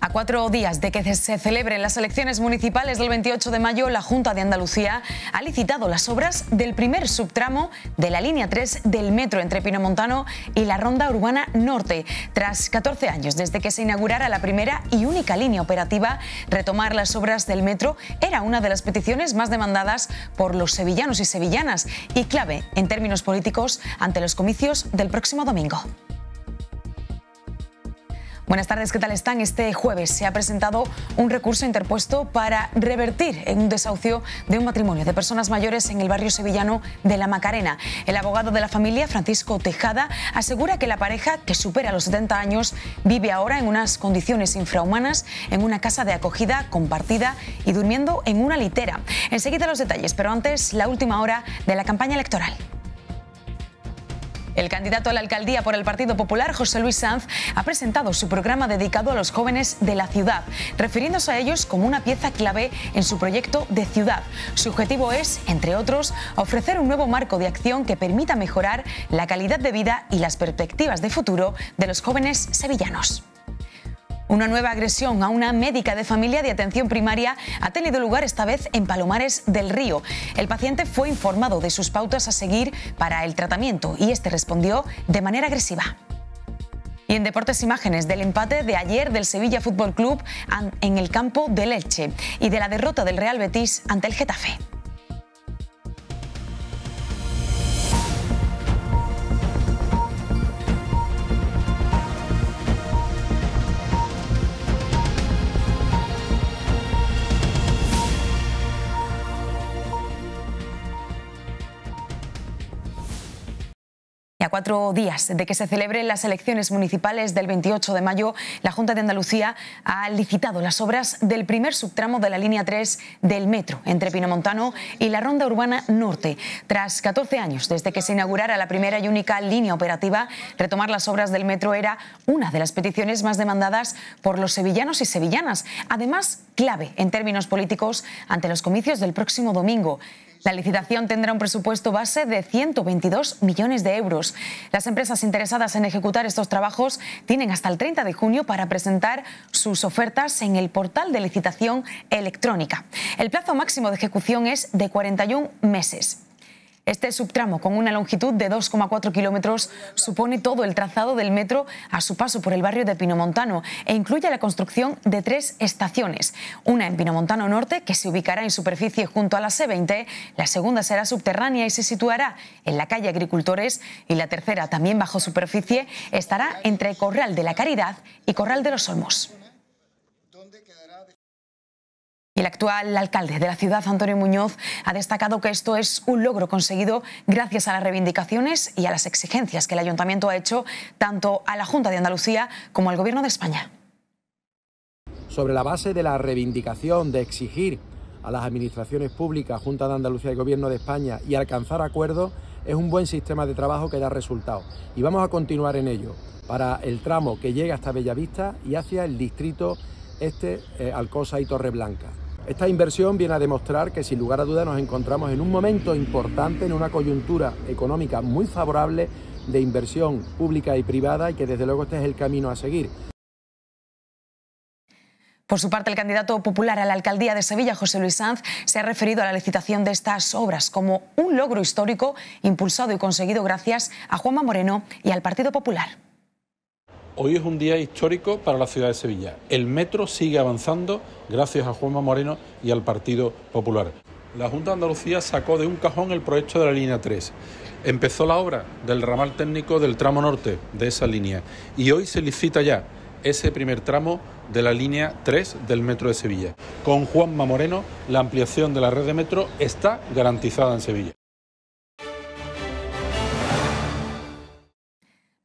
A cuatro días de que se celebren las elecciones municipales del 28 de mayo, la Junta de Andalucía ha licitado las obras del primer subtramo de la línea 3 del metro entre Montano y la Ronda Urbana Norte. Tras 14 años desde que se inaugurara la primera y única línea operativa, retomar las obras del metro era una de las peticiones más demandadas por los sevillanos y sevillanas y clave en términos políticos ante los comicios del próximo domingo. Buenas tardes, ¿qué tal están? Este jueves se ha presentado un recurso interpuesto para revertir en un desahucio de un matrimonio de personas mayores en el barrio sevillano de La Macarena. El abogado de la familia, Francisco Tejada, asegura que la pareja, que supera los 70 años, vive ahora en unas condiciones infrahumanas, en una casa de acogida compartida y durmiendo en una litera. Enseguida los detalles, pero antes la última hora de la campaña electoral. El candidato a la alcaldía por el Partido Popular, José Luis Sanz, ha presentado su programa dedicado a los jóvenes de la ciudad, refiriéndose a ellos como una pieza clave en su proyecto de ciudad. Su objetivo es, entre otros, ofrecer un nuevo marco de acción que permita mejorar la calidad de vida y las perspectivas de futuro de los jóvenes sevillanos. Una nueva agresión a una médica de familia de atención primaria ha tenido lugar esta vez en Palomares del Río. El paciente fue informado de sus pautas a seguir para el tratamiento y este respondió de manera agresiva. Y en deportes imágenes del empate de ayer del Sevilla Fútbol Club en el campo del Elche y de la derrota del Real Betis ante el Getafe. cuatro días de que se celebren las elecciones municipales del 28 de mayo, la Junta de Andalucía ha licitado las obras del primer subtramo de la línea 3 del metro entre Pinomontano y la Ronda Urbana Norte. Tras 14 años desde que se inaugurara la primera y única línea operativa, retomar las obras del metro era una de las peticiones más demandadas por los sevillanos y sevillanas. Además, clave en términos políticos ante los comicios del próximo domingo. La licitación tendrá un presupuesto base de 122 millones de euros. Las empresas interesadas en ejecutar estos trabajos tienen hasta el 30 de junio para presentar sus ofertas en el portal de licitación electrónica. El plazo máximo de ejecución es de 41 meses. Este subtramo, con una longitud de 2,4 kilómetros, supone todo el trazado del metro a su paso por el barrio de Pinomontano e incluye la construcción de tres estaciones. Una en Pinomontano Norte, que se ubicará en superficie junto a la C20, la segunda será subterránea y se situará en la calle Agricultores y la tercera, también bajo superficie, estará entre Corral de la Caridad y Corral de los Olmos el actual alcalde de la ciudad, Antonio Muñoz, ha destacado que esto es un logro conseguido gracias a las reivindicaciones y a las exigencias que el ayuntamiento ha hecho tanto a la Junta de Andalucía como al Gobierno de España. Sobre la base de la reivindicación de exigir a las administraciones públicas, Junta de Andalucía y Gobierno de España y alcanzar acuerdos, es un buen sistema de trabajo que da resultados y vamos a continuar en ello para el tramo que llega hasta Bellavista y hacia el distrito este, eh, Alcosa y Torreblanca. Esta inversión viene a demostrar que sin lugar a dudas nos encontramos en un momento importante, en una coyuntura económica muy favorable de inversión pública y privada y que desde luego este es el camino a seguir. Por su parte, el candidato popular a la alcaldía de Sevilla, José Luis Sanz, se ha referido a la licitación de estas obras como un logro histórico impulsado y conseguido gracias a Juanma Moreno y al Partido Popular. Hoy es un día histórico para la ciudad de Sevilla. El metro sigue avanzando gracias a Juanma Moreno y al Partido Popular. La Junta de Andalucía sacó de un cajón el proyecto de la línea 3. Empezó la obra del ramal técnico del tramo norte de esa línea y hoy se licita ya ese primer tramo de la línea 3 del Metro de Sevilla. Con Juanma Moreno, la ampliación de la red de metro está garantizada en Sevilla.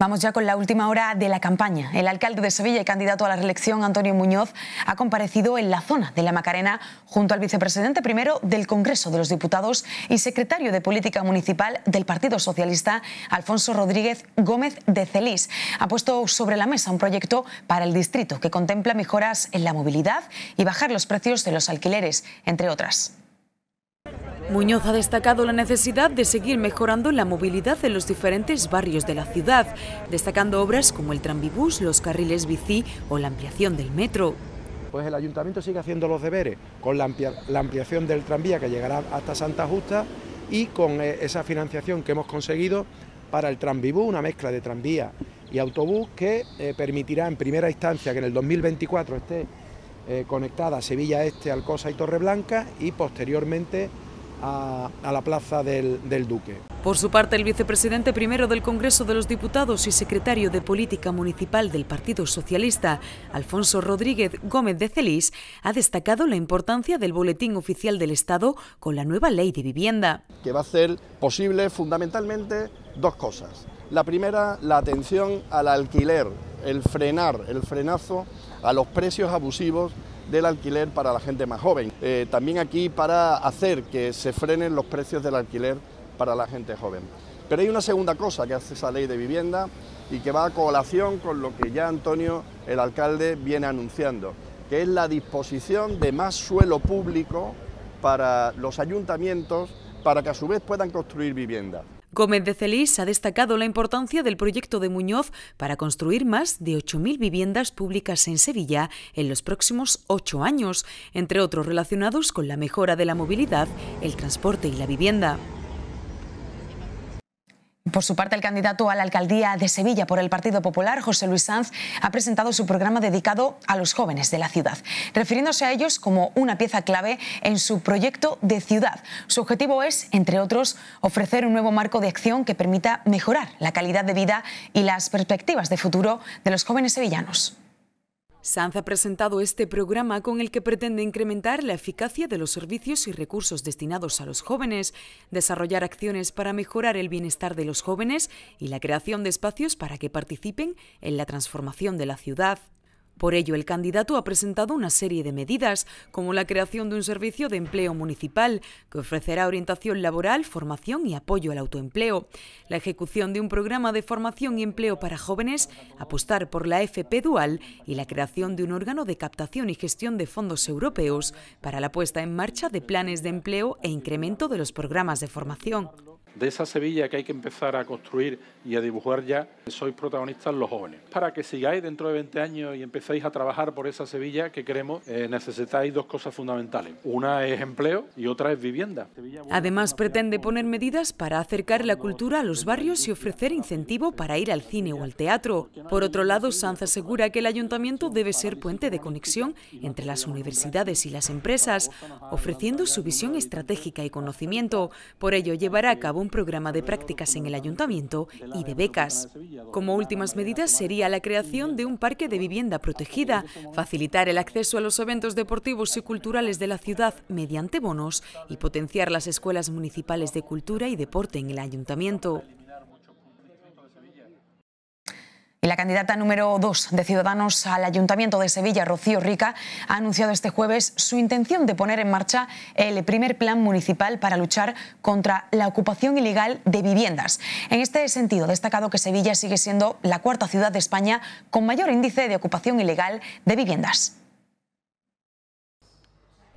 Vamos ya con la última hora de la campaña. El alcalde de Sevilla y candidato a la reelección, Antonio Muñoz, ha comparecido en la zona de la Macarena junto al vicepresidente primero del Congreso de los Diputados y secretario de Política Municipal del Partido Socialista, Alfonso Rodríguez Gómez de Celis. Ha puesto sobre la mesa un proyecto para el distrito que contempla mejoras en la movilidad y bajar los precios de los alquileres, entre otras. Muñoz ha destacado la necesidad de seguir mejorando la movilidad en los diferentes barrios de la ciudad, destacando obras como el tranvibús, los carriles bici o la ampliación del metro. Pues el ayuntamiento sigue haciendo los deberes con la, ampliación del tranvía que llegará hasta Santa Justa y con eh, esa financiación que hemos conseguido para el tranvibús, una mezcla de tranvía y autobús que eh, permitirá en primera instancia que en el 2024 esté eh, conectada Sevilla Este, Alcosa y Torreblanca y posteriormente a, la plaza del, Duque. Por su parte, el vicepresidente primero del Congreso de los Diputados y secretario de Política Municipal del Partido Socialista, Alfonso Rodríguez Gómez de Celis... ha destacado la importancia del Boletín Oficial del Estado con la nueva Ley de Vivienda. Que va a hacer posible fundamentalmente dos cosas. La primera, la atención al alquiler, el frenar, el frenazo a los precios abusivos del alquiler para la gente más joven. Eh, también aquí para hacer que se frenen los precios del alquiler para la gente joven. Pero hay una segunda cosa que hace esa ley de vivienda y que va a colación con lo que ya Antonio, el alcalde, viene anunciando, que es la disposición de más suelo público para los ayuntamientos para que a su vez puedan construir viviendas. Gómez de Celis ha destacado la importancia del proyecto de Muñoz para construir más de 8.000 viviendas públicas en Sevilla en los próximos ocho años, entre otros relacionados con la mejora de la movilidad, el transporte y la vivienda. Por su parte, el candidato a la alcaldía de Sevilla por el Partido Popular, José Luis Sanz, ha presentado su programa dedicado a los jóvenes de la ciudad, refiriéndose a ellos como una pieza clave en su proyecto de ciudad. Su objetivo es, entre otros, ofrecer un nuevo marco de acción que permita mejorar la calidad de vida y las perspectivas de futuro de los jóvenes sevillanos. Sanz ha presentado este programa con el que pretende incrementar la eficacia de los servicios y recursos destinados a los jóvenes, desarrollar acciones para mejorar el bienestar de los jóvenes y la creación de espacios para que participen en la transformación de la ciudad. Por ello, el candidato ha presentado una serie de medidas, como la creación de un servicio de empleo municipal que ofrecerá orientación laboral, formación y apoyo al autoempleo, la ejecución de un programa de formación y empleo para jóvenes, apostar por la FP dual y la creación de un órgano de captación y gestión de fondos europeos para la puesta en marcha de planes de empleo e incremento de los programas de formación. De esa Sevilla que hay que empezar a construir y a dibujar ya, sois protagonistas los jóvenes. Para que sigáis dentro de 20 años y empecéis a trabajar por esa Sevilla que queremos, eh, necesitáis dos cosas fundamentales. Una es empleo y otra es vivienda. Además, pretende poner medidas para acercar la cultura a los barrios y ofrecer incentivo para ir al cine o al teatro. Por otro lado, Sanz asegura que el ayuntamiento debe ser puente de conexión entre las universidades y las empresas, ofreciendo su visión estratégica y conocimiento. Por ello, llevará a cabo un programa de prácticas en el ayuntamiento y de becas. Como últimas medidas sería la creación de un parque de vivienda protegida, facilitar el acceso a los eventos deportivos y culturales de la ciudad mediante bonos y potenciar las escuelas municipales de cultura y deporte en el ayuntamiento. Y la candidata número dos de Ciudadanos al Ayuntamiento de Sevilla, Rocío Rica, ha anunciado este jueves su intención de poner en marcha el primer plan municipal para luchar contra la ocupación ilegal de viviendas. En este sentido, destacado que Sevilla sigue siendo la cuarta ciudad de España con mayor índice de ocupación ilegal de viviendas.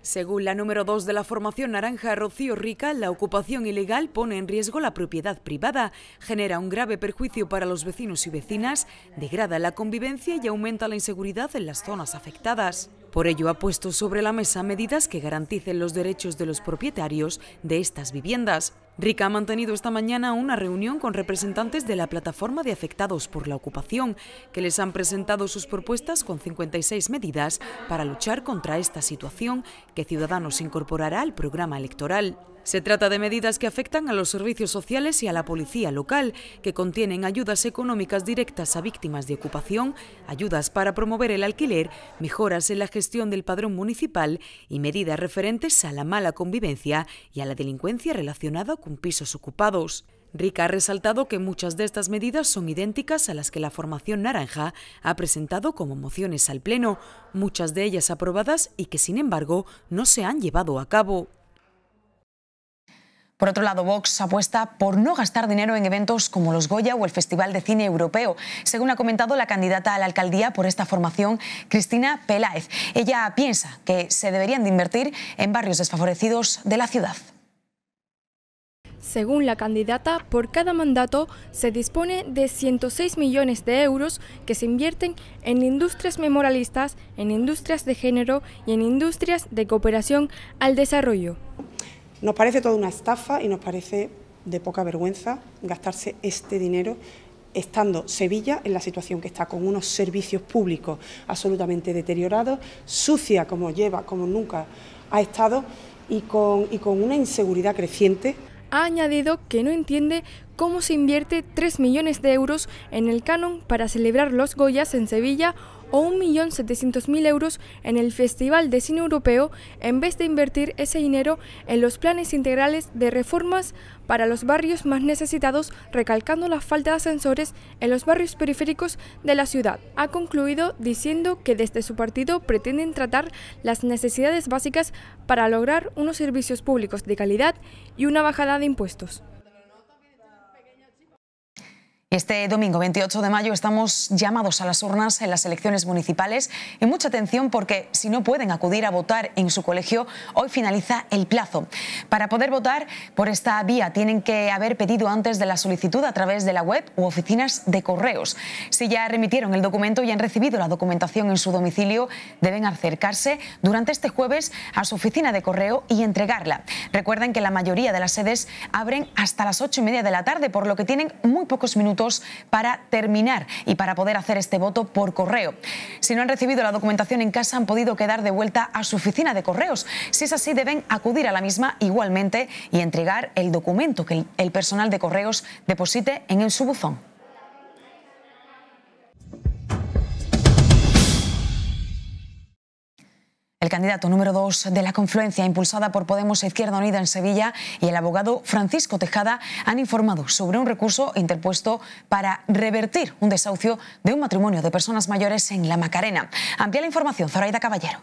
Según la número 2 de la formación naranja Rocío Rica, la ocupación ilegal pone en riesgo la propiedad privada, genera un grave perjuicio para los vecinos y vecinas, degrada la convivencia y aumenta la inseguridad en las zonas afectadas. Por ello ha puesto sobre la mesa medidas que garanticen los derechos de los propietarios de estas viviendas. Rica ha mantenido esta mañana una reunión con representantes de la plataforma de afectados por la ocupación, que les han presentado sus propuestas con 56 medidas para luchar contra esta situación que Ciudadanos incorporará al programa electoral. Se trata de medidas que afectan a los servicios sociales y a la policía local, que contienen ayudas económicas directas a víctimas de ocupación, ayudas para promover el alquiler, mejoras en la gestión del padrón municipal y medidas referentes a la mala convivencia y a la delincuencia relacionada con con pisos ocupados. Rica ha resaltado que muchas de estas medidas son idénticas a las que la formación naranja ha presentado como mociones al Pleno, muchas de ellas aprobadas y que, sin embargo, no se han llevado a cabo. Por otro lado, Vox apuesta por no gastar dinero en eventos como los Goya o el Festival de Cine Europeo, según ha comentado la candidata a la alcaldía por esta formación, Cristina Peláez. Ella piensa que se deberían de invertir en barrios desfavorecidos de la ciudad. Según la candidata, por cada mandato se dispone de 106 millones de euros que se invierten en industrias memorialistas, en industrias de género y en industrias de cooperación al desarrollo. Nos parece toda una estafa y nos parece de poca vergüenza gastarse este dinero estando Sevilla en la situación que está, con unos servicios públicos absolutamente deteriorados, sucia como lleva, como nunca ha estado, y con, y con una inseguridad creciente ha añadido que no entiende cómo se invierte 3 millones de euros en el canon para celebrar los Goyas en Sevilla o 1.700.000 euros en el Festival de Cine Europeo en vez de invertir ese dinero en los planes integrales de reformas para los barrios más necesitados, recalcando la falta de ascensores en los barrios periféricos de la ciudad. Ha concluido diciendo que desde su partido pretenden tratar las necesidades básicas para lograr unos servicios públicos de calidad y una bajada de impuestos. Este domingo 28 de mayo estamos llamados a las urnas en las elecciones municipales y mucha atención porque si no pueden acudir a votar en su colegio, hoy finaliza el plazo. Para poder votar por esta vía tienen que haber pedido antes de la solicitud a través de la web u oficinas de correos. Si ya remitieron el documento y han recibido la documentación en su domicilio, deben acercarse durante este jueves a su oficina de correo y entregarla. Recuerden que la mayoría de las sedes abren hasta las 8 y media de la tarde, por lo que tienen muy pocos minutos para terminar y para poder hacer este voto por correo. Si no han recibido la documentación en casa, han podido quedar de vuelta a su oficina de correos. Si es así, deben acudir a la misma igualmente y entregar el documento que el personal de correos deposite en su buzón. el candidato número dos de la confluencia impulsada por Podemos e Izquierda Unida en Sevilla y el abogado Francisco Tejada han informado sobre un recurso interpuesto para revertir un desahucio de un matrimonio de personas mayores en La Macarena. Amplía la información Zoraida Caballero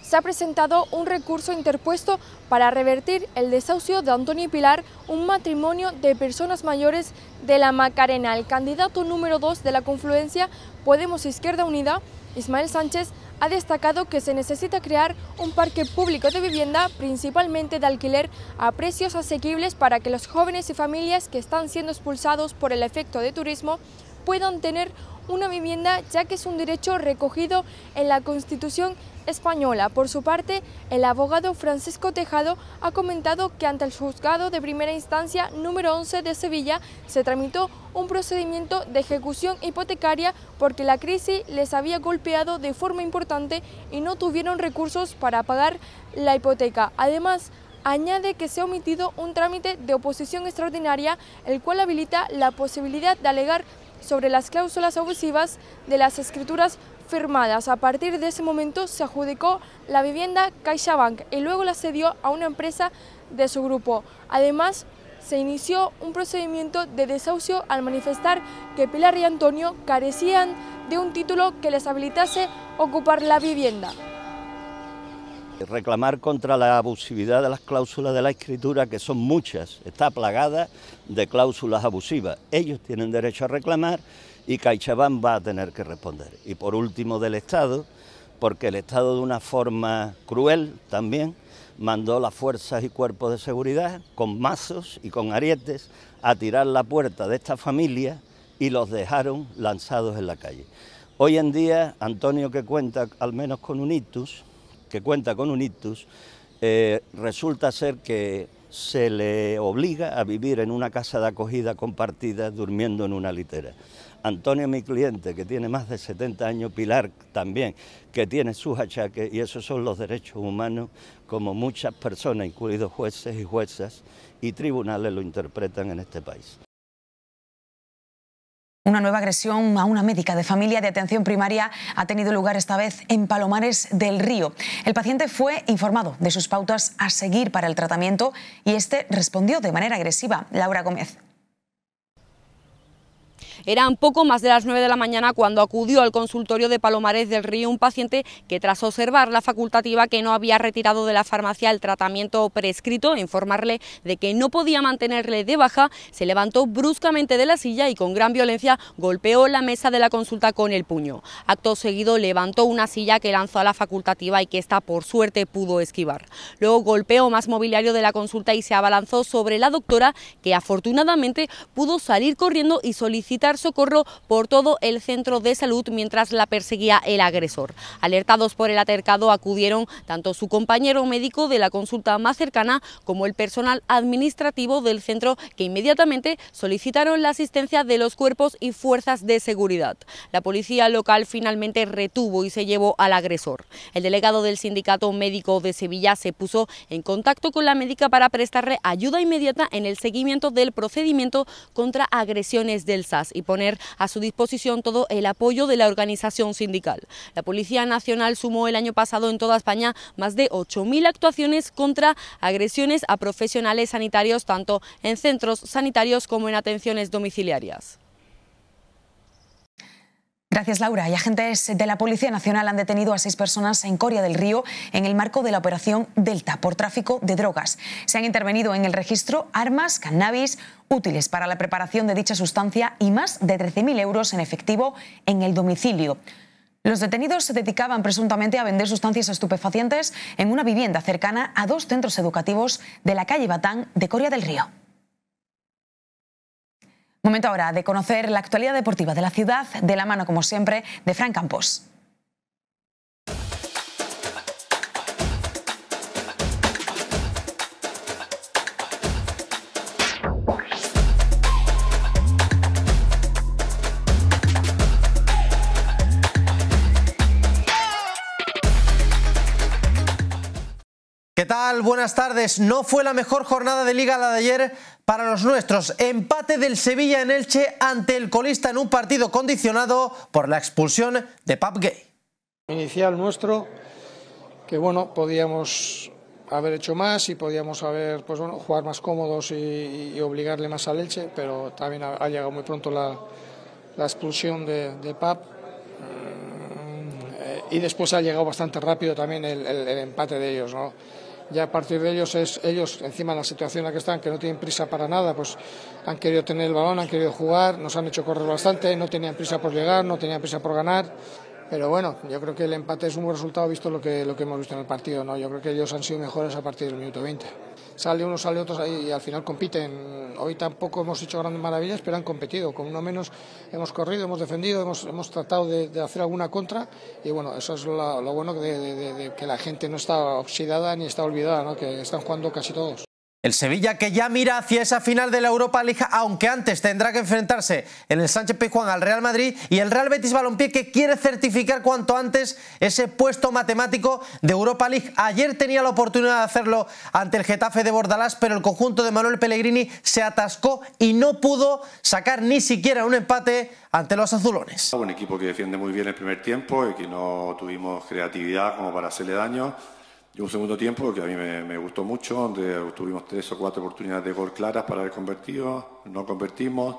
se ha presentado un recurso interpuesto para revertir el desahucio de Antonio y Pilar, un matrimonio de personas mayores de la Macarena. El candidato número dos de la confluencia Podemos e Izquierda Unida, Ismael Sánchez, ha destacado que se necesita crear un parque público de vivienda, principalmente de alquiler, a precios asequibles para que los jóvenes y familias que están siendo expulsados por el efecto de turismo puedan tener una vivienda, ya que es un derecho recogido en la Constitución española. Por su parte, el abogado Francisco Tejado ha comentado que ante el juzgado de primera instancia número 11 de Sevilla se tramitó un procedimiento de ejecución hipotecaria porque la crisis les había golpeado de forma importante y no tuvieron recursos para pagar la hipoteca. Además, añade que se ha omitido un trámite de oposición extraordinaria, el cual habilita la posibilidad de alegar sobre las cláusulas abusivas de las escrituras firmadas. A partir de ese momento se adjudicó la vivienda CaixaBank y luego la cedió a una empresa de su grupo. Además, se inició un procedimiento de desahucio al manifestar que Pilar y Antonio carecían de un título que les habilitase ocupar la vivienda. Reclamar contra la abusividad de las cláusulas de la escritura, que son muchas, está plagada de cláusulas abusivas. Ellos tienen derecho a reclamar y Caichabán va a tener que responder. Y por último del Estado, porque el Estado de una forma cruel también mandó las fuerzas y cuerpos de seguridad con mazos y con arietes a tirar la puerta de esta familia y los dejaron lanzados en la calle. Hoy en día, Antonio que cuenta al menos con un ictus, que cuenta con un ictus, eh, resulta ser que se le obliga a vivir en una casa de acogida compartida durmiendo en una litera. Antonio, mi cliente, que tiene más de 70 años, Pilar también, que tiene sus achaques, y esos son los derechos humanos como muchas personas, incluidos jueces y juezas y tribunales, lo interpretan en este país. Una nueva agresión a una médica de familia de atención primaria ha tenido lugar esta vez en Palomares del Río. El paciente fue informado de sus pautas a seguir para el tratamiento y este respondió de manera agresiva. Laura Gómez. Eran poco más de las 9 de la mañana cuando acudió al consultorio de Palomares del Río un paciente que tras observar la facultativa que no había retirado de la farmacia el tratamiento prescrito informarle de que no podía mantenerle de baja, se levantó bruscamente de la silla y con gran violencia golpeó la mesa de la consulta con el puño. Acto seguido levantó una silla que lanzó a la facultativa y que esta por suerte pudo esquivar. Luego golpeó más mobiliario de la consulta y se abalanzó sobre la doctora que afortunadamente pudo salir corriendo y solicitar socorro por todo el centro de salud mientras la perseguía el agresor. Alertados por el atercado acudieron tanto su compañero médico de la consulta más cercana como el personal administrativo del centro que inmediatamente solicitaron la asistencia de los cuerpos y fuerzas de seguridad. La policía local finalmente retuvo y se llevó al agresor. El delegado del sindicato médico de Sevilla se puso en contacto con la médica para prestarle ayuda inmediata en el seguimiento del procedimiento contra agresiones del SAS poner a su disposición todo el apoyo de la organización sindical. La Policía Nacional sumó el año pasado en toda España más de 8.000 actuaciones contra agresiones a profesionales sanitarios, tanto en centros sanitarios como en atenciones domiciliarias. Gracias, Laura. Y agentes de la Policía Nacional han detenido a seis personas en Coria del Río en el marco de la operación Delta por tráfico de drogas. Se han intervenido en el registro armas, cannabis, útiles para la preparación de dicha sustancia y más de 13.000 euros en efectivo en el domicilio. Los detenidos se dedicaban presuntamente a vender sustancias estupefacientes en una vivienda cercana a dos centros educativos de la calle Batán de Coria del Río. Momento ahora de conocer la actualidad deportiva de la ciudad de la mano, como siempre, de Fran Campos. ¿Qué tal? Buenas tardes. No fue la mejor jornada de liga la de ayer para los nuestros. Empate del Sevilla en Elche ante el colista en un partido condicionado por la expulsión de Pab Gay. Inicial nuestro, que bueno, podíamos haber hecho más y podíamos haber pues bueno, jugar más cómodos y, obligarle más al Elche, pero también ha, llegado muy pronto la, expulsión de, Pab mm, eh, y después ha llegado bastante rápido también el empate de ellos. ¿no? ya a partir de ellos es ellos encima de la situación en la que están que no tienen prisa para nada pues han querido tener el balón han querido jugar nos han hecho correr bastante no tenían prisa por llegar no tenían prisa por ganar pero bueno yo creo que el empate es un buen resultado visto lo que lo que hemos visto en el partido no yo creo que ellos han sido mejores a partir del minuto 20 sale uno, sale otro y al final compiten. Hoy tampoco hemos hecho grandes maravillas, pero han competido. Con uno menos hemos corrido, hemos defendido, hemos, tratado de, hacer alguna contra y bueno, eso es lo, bueno de, que la gente no está oxidada ni está olvidada, que están jugando casi todos. El Sevilla que ya mira hacia esa final de la Europa League, aunque antes tendrá que enfrentarse en el Sánchez Pizjuán al Real Madrid y el Real Betis Balompié que quiere certificar cuanto antes ese puesto matemático de Europa League. Ayer tenía la oportunidad de hacerlo ante el Getafe de Bordalás, pero el conjunto de Manuel Pellegrini se atascó y no pudo sacar ni siquiera un empate ante los azulones. Un equipo que defiende muy bien el primer tiempo y que no tuvimos creatividad como para hacerle daño. Y un segundo tiempo que a mí me, gustó mucho, donde tuvimos tres o cuatro oportunidades de gol claras para haber convertido, no convertimos,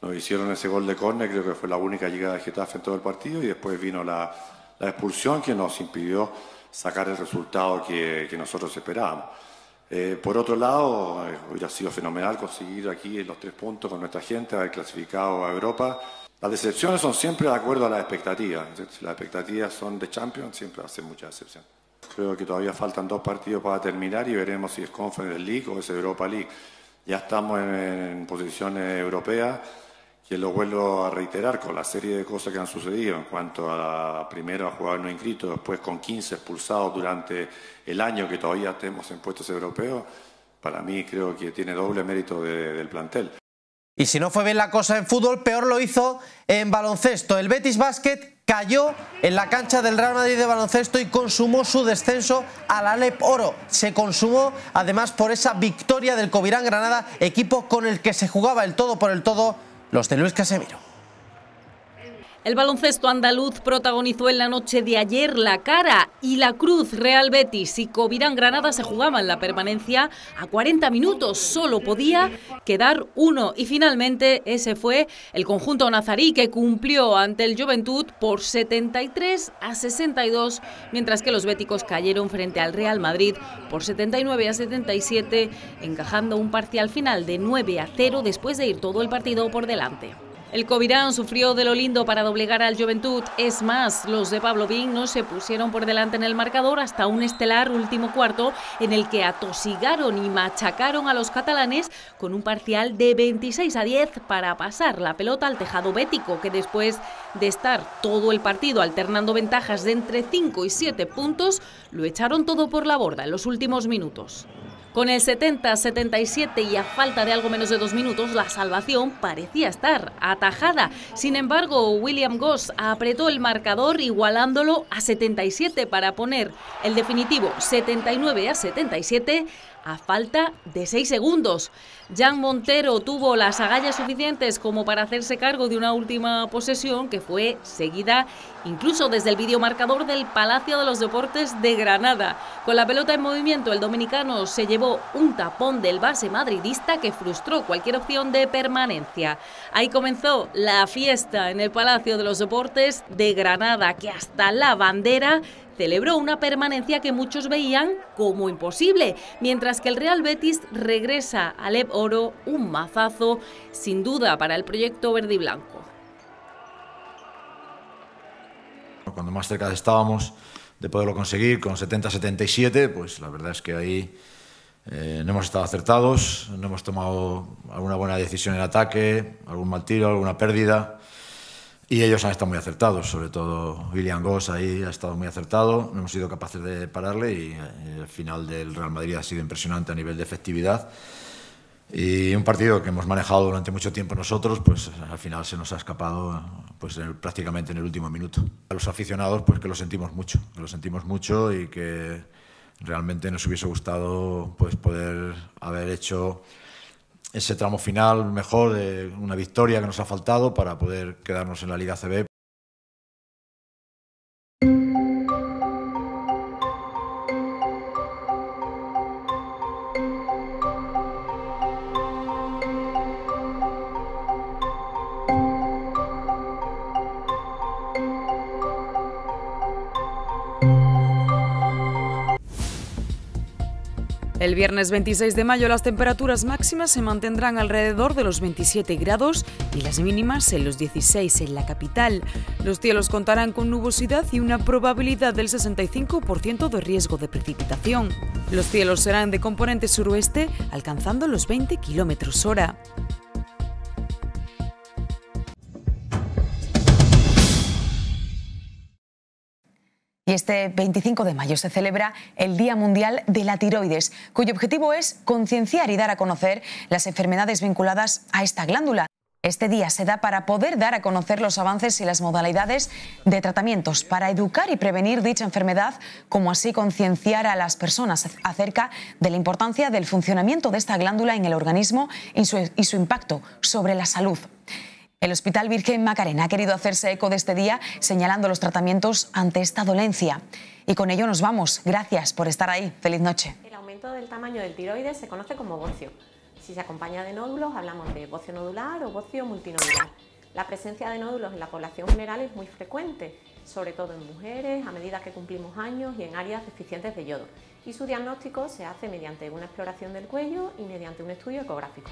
nos hicieron ese gol de córner, creo que fue la única llegada de Getafe en todo el partido, y después vino la, expulsión que nos impidió sacar el resultado que, nosotros esperábamos. Eh, por otro lado, eh, hubiera sido fenomenal conseguir aquí los tres puntos con nuestra gente, haber clasificado a Europa. Las decepciones son siempre de acuerdo a las expectativas. Si las expectativas son de Champions, siempre hacen mucha decepción. Creo que todavía faltan dos partidos para terminar y veremos si es Conference League o es Europa League. Ya estamos en, posiciones europeas, que lo vuelvo a reiterar con la serie de cosas que han sucedido en cuanto a primero a jugar no inscrito después con 15 expulsados durante el año que todavía tenemos en puestos europeos. Para mí creo que tiene doble mérito del plantel. Y si no fue bien la cosa en fútbol, peor lo hizo en baloncesto. El Betis Basket cayó en la cancha del Real Madrid de baloncesto y consumó su descenso al Alep Oro. Se consumó además por esa victoria del Covirán Granada, equipo con el que se jugaba el todo por el todo los de Luis Casemiro. El baloncesto andaluz protagonizó en la noche de ayer la cara y la cruz Real Betis y Covirán Granada se jugaban la permanencia a 40 minutos, solo podía quedar uno y finalmente ese fue el conjunto nazarí que cumplió ante el Juventud por 73 a 62, mientras que los béticos cayeron frente al Real Madrid por 79 a 77, encajando un parcial final de 9 a 0 después de ir todo el partido por delante. El Covirán sufrió de lo lindo para doblegar al Juventud. Es más, los de Pablo Vigno no se pusieron por delante en el marcador hasta un estelar último cuarto en el que atosigaron y machacaron a los catalanes con un parcial de 26 a 10 para pasar la pelota al tejado bético, que después de estar todo el partido alternando ventajas de entre 5 y 7 puntos, lo echaron todo por la borda en los últimos minutos. Con el 70-77 y a falta de algo menos de dos minutos, la salvación parecía estar atajada. Sin embargo, William Goss apretó el marcador igualándolo a 77 para poner el definitivo 79 a 77 a falta de 6 segundos. Jan Montero tuvo las agallas suficientes como para hacerse cargo de una última posesión que fue seguida incluso desde el videomarcador del Palacio de los Deportes de Granada. Con la pelota en movimiento, el dominicano se llevó un tapón del base madridista que frustró cualquier opción de permanencia. Ahí comenzó la fiesta en el Palacio de los Deportes de Granada, que hasta la bandera celebró una permanencia que muchos veían como imposible, mientras que el Real Betis regresa al Oro un mazazo sin duda para el proyecto verde y blanco. cuando más cerca estábamos de poderlo conseguir con 70-77, pues la verdad es que ahí eh, no hemos estado acertados, no hemos tomado alguna buena decisión en ataque, algún mal tiro, alguna pérdida. Y ellos han estado muy acertados, sobre todo William Goss ahí ha estado muy acertado, no hemos sido capaces de pararle y eh, el final del Real Madrid ha sido impresionante a nivel de efectividad. Y un partido que hemos manejado durante mucho tiempo nosotros, pues al final se nos ha escapado pues, prácticamente en el último minuto. A los aficionados, pues que lo sentimos mucho, que lo sentimos mucho y que realmente nos hubiese gustado pues, poder haber hecho ese tramo final mejor, de una victoria que nos ha faltado para poder quedarnos en la Liga CB. viernes 26 de mayo las temperaturas máximas se mantendrán alrededor de los 27 grados y las mínimas en los 16 en la capital. Los cielos contarán con nubosidad y una probabilidad del 65% de riesgo de precipitación. Los cielos serán de componente suroeste, alcanzando los 20 kilómetros hora. Y este 25 de mayo se celebra el Día Mundial de la Tiroides, cuyo objetivo es concienciar y dar a conocer las enfermedades vinculadas a esta glándula. Este día se da para poder dar a conocer los avances y las modalidades de tratamientos, para educar y prevenir dicha enfermedad, como así concienciar a las personas acerca de la importancia del funcionamiento de esta glándula en el organismo y su, y su impacto sobre la salud el Hospital Virgen Macarena ha querido hacerse eco de este día señalando los tratamientos ante esta dolencia. Y con ello nos vamos. Gracias por estar ahí. Feliz noche. El aumento del tamaño del tiroides se conoce como bocio. Si se acompaña de nódulos, hablamos de bocio nodular o bocio multinodular. La presencia de nódulos en la población general es muy frecuente, sobre todo en mujeres, a medida que cumplimos años y en áreas deficientes de yodo. Y su diagnóstico se hace mediante una exploración del cuello y mediante un estudio ecográfico.